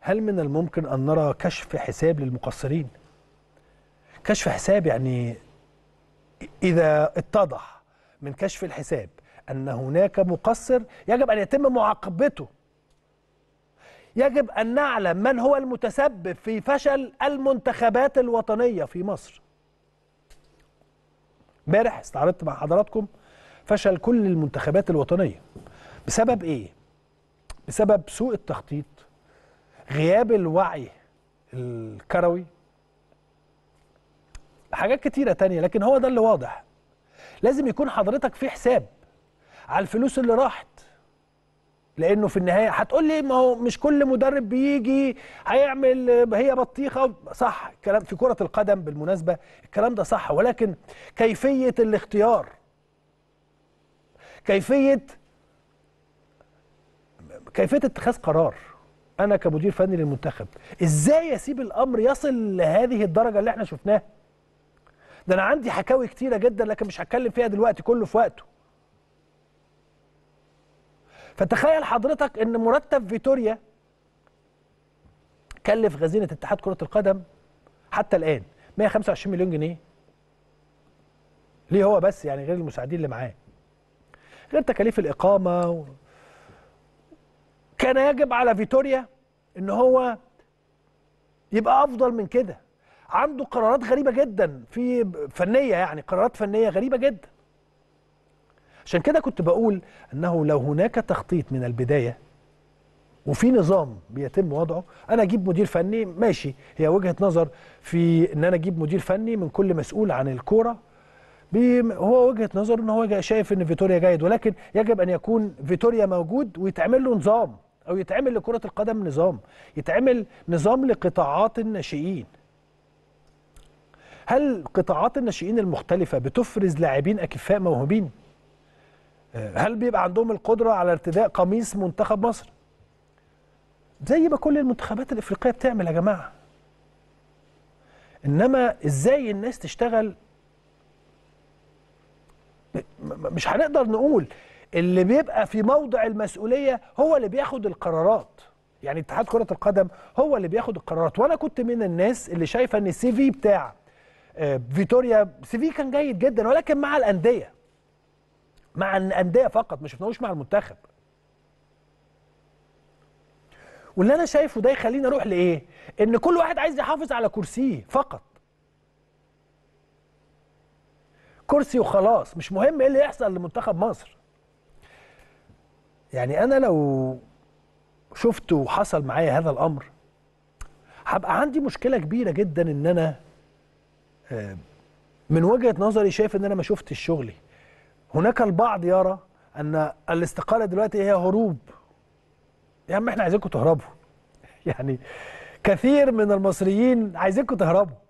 هل من الممكن أن نرى كشف حساب للمقصرين؟ كشف حساب يعني إذا اتضح من كشف الحساب أن هناك مقصر يجب أن يتم معاقبته يجب أن نعلم من هو المتسبب في فشل المنتخبات الوطنية في مصر امبارح استعرضت مع حضراتكم فشل كل المنتخبات الوطنية بسبب إيه؟ بسبب سوء التخطيط غياب الوعي الكروي حاجات كتيرة تانية لكن هو ده اللي واضح لازم يكون حضرتك في حساب على الفلوس اللي راحت لانه في النهايه هتقول لي ما هو مش كل مدرب بيجي هيعمل هي بطيخه صح الكلام في كره القدم بالمناسبه الكلام ده صح ولكن كيفيه الاختيار كيفيه كيفيه اتخاذ قرار انا كمدير فني للمنتخب ازاي اسيب الامر يصل لهذه الدرجه اللي احنا شفناها ده انا عندي حكاوي كتيره جدا لكن مش هتكلم فيها دلوقتي كله في وقته فتخيل حضرتك ان مرتب فيتوريا كلف خزينه اتحاد كره القدم حتى الان 125 مليون جنيه ليه هو بس يعني غير المساعدين اللي معاه غير تكاليف الاقامه و... كان يجب على فيتوريا ان هو يبقى افضل من كده عنده قرارات غريبه جدا في فنيه يعني قرارات فنيه غريبه جدا عشان كده كنت بقول انه لو هناك تخطيط من البدايه وفي نظام بيتم وضعه انا اجيب مدير فني ماشي هي وجهه نظر في ان انا اجيب مدير فني من كل مسؤول عن الكوره هو وجهه نظر ان هو شايف ان فيتوريا جيد ولكن يجب ان يكون فيتوريا موجود ويتعمل له نظام او يتعمل لكره القدم نظام يتعمل نظام لقطاعات الناشئين هل قطاعات الناشئين المختلفه بتفرز لاعبين اكفاء موهوبين آه، هل بيبقى عندهم القدره على ارتداء قميص منتخب مصر زي ما كل المنتخبات الافريقيه بتعمل يا جماعه انما ازاي الناس تشتغل مش هنقدر نقول اللي بيبقى في موضع المسؤوليه هو اللي بياخد القرارات يعني اتحاد كره القدم هو اللي بياخد القرارات وانا كنت من الناس اللي شايفه ان السي في بتاع آه، فيتوريا سي في كان جيد جدا ولكن مع الانديه مع الانديه فقط ما شفناهوش مع المنتخب واللي انا شايفه ده يخليني اروح لايه ان كل واحد عايز يحافظ على كرسيه فقط كرسي وخلاص مش مهم ايه اللي يحصل لمنتخب مصر يعني انا لو شفت وحصل معايا هذا الامر هبقى عندي مشكله كبيره جدا ان انا آه، من وجهه نظري شايف ان انا ما شفتش شغلي هناك البعض يرى ان الاستقاله دلوقتي هي هروب يا عم احنا عايزينكم تهربوا يعني كثير من المصريين عايزينكم تهربوا